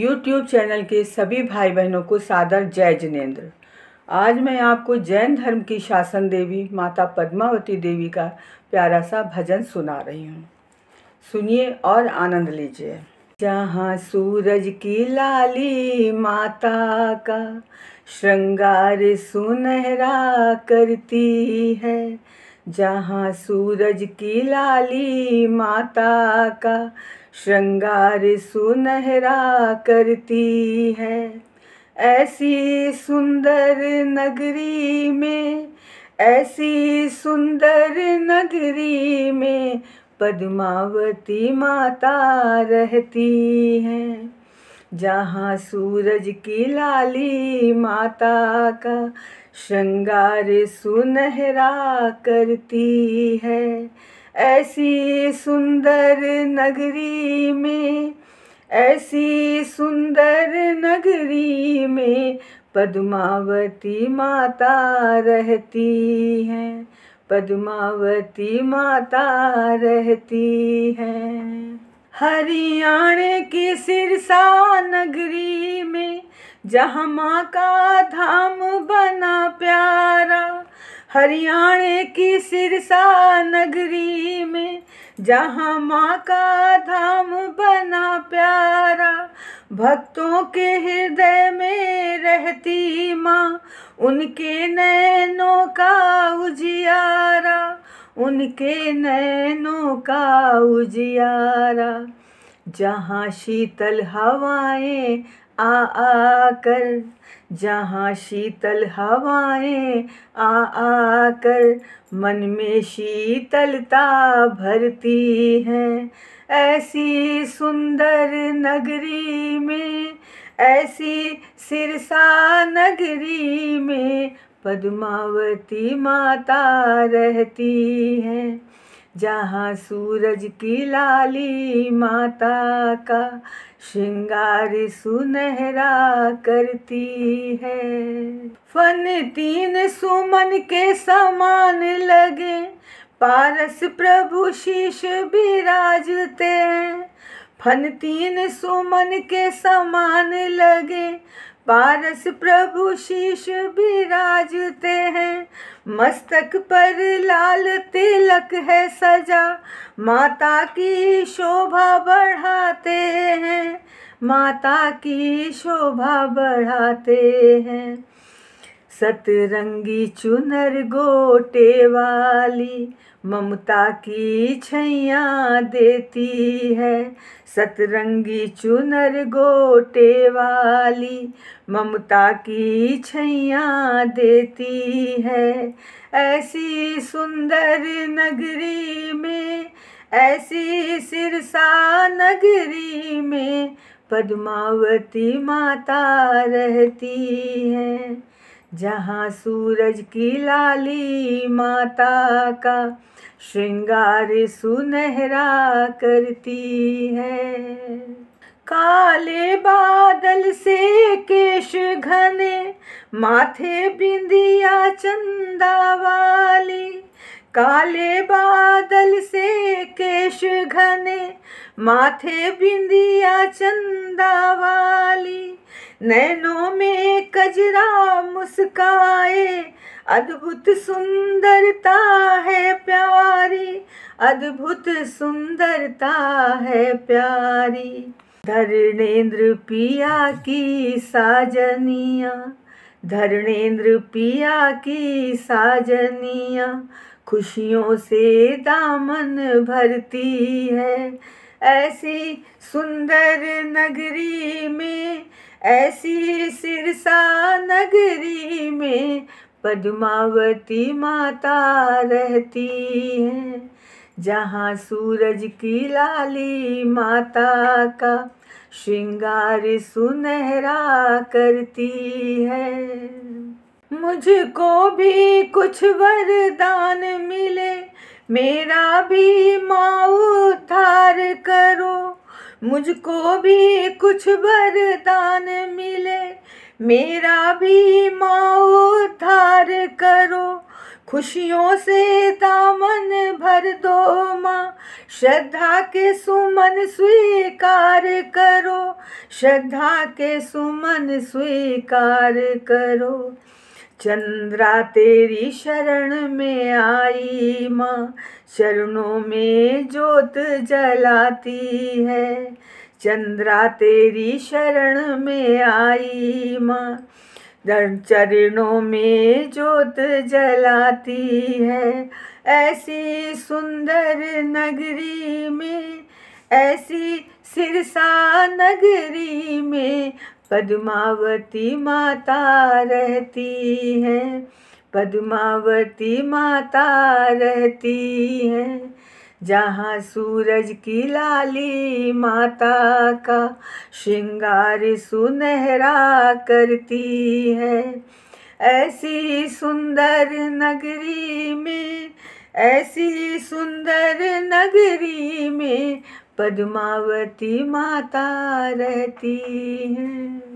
YouTube channel के सभी भाई बहनों को सादर जय जिनेन्द्र आज मैं आपको जैन धर्म की शासन देवी माता पद्मावती देवी का प्यारा सा भजन सुना रही हूँ सुनिए और आनंद लीजिए जहाँ सूरज की लाली माता का श्रृंगार सुनहरा करती है जहाँ सूरज की लाली माता का श्रृंगार सुनहरा करती है ऐसी सुंदर नगरी में ऐसी सुंदर नगरी में पद्मावती माता रहती है जहाँ सूरज की लाली माता का श्रृंगार सुनहरा करती है ऐसी सुंदर नगरी में ऐसी सुंदर नगरी में पद्मावती माता रहती हैं पद्मावती माता रहती हैं हरियाणे की सिरसा नगरी में जहाँ माँ का धाम बा हरियाणे की सिरसा नगरी में जहाँ माँ का धाम बना प्यारा भक्तों के हृदय में रहती माँ उनके नैनों का उजियारा उनके नैनों का उजियारा जहाँ शीतल हवाएं आ आकर जहाँ शीतल हवाएं आ आकर मन में शीतलता भरती हैं ऐसी सुंदर नगरी में ऐसी सिरसा नगरी में पद्मावती माता रहती हैं जहाँ सूरज की लाली माता का श्रृंगार सुनहरा करती है फन तीन सुमन के समान लगे पारस प्रभु शीश बिराजते हैं फन तीन सुमन के समान लगे पारस प्रभु शीश राजते हैं मस्तक पर लाल ते तक है सजा माता की शोभा बढ़ाते हैं माता की शोभा बढ़ाते हैं सतरंगी चुनर गोटे वाली ममता की छैया देती है सतरंगी चुनर गोटे वाली ममता की छैया देती है ऐसी सुंदर नगरी में ऐसी सिरसा नगरी में पद्मावती माता रहती है जहाँ सूरज की लाली माता का श्रृंगार सुनहरा करती है काले बादल से केश घने माथे बिंदिया चंदा वाली काले बादल से केश घने माथे बिंदिया चंदा वाली नैनों में कजरा मुस्काए अद्भुत सुंदरता है प्यारी अद्भुत सुंदरता है प्यारी धरणेन्द्र पिया की साजनिया धरणेन्द्र पिया की साजनिया खुशियों से दामन भरती है ऐसी सुंदर नगरी में ऐसी सिरसा नगरी में पद्मावती माता रहती है जहाँ सूरज की लाली माता का श्रृंगार सुनहरा करती है मुझको भी कुछ वरदान मिले मेरा भी माँ उधार करो मुझको भी कुछ वरदान मिले मेरा भी माँ उद्धार करो खुशियों से दामन भर दो माँ श्रद्धा के सुमन स्वीकार करो श्रद्धा के सुमन स्वीकार करो चंद्रा तेरी शरण में आई माँ शरणों में जोत जलाती है चंद्रा तेरी शरण में आई माँ चरणों में जोत जलाती है ऐसी सुंदर नगरी में ऐसी सिरसा नगरी में पद्मावती माता रहती है पद्मावती माता रहती है जहाँ सूरज की लाली माता का श्रृंगार सुनहरा करती है ऐसी सुंदर नगरी में ऐसी सुंदर नगरी में पद्मावती माता रहती हैं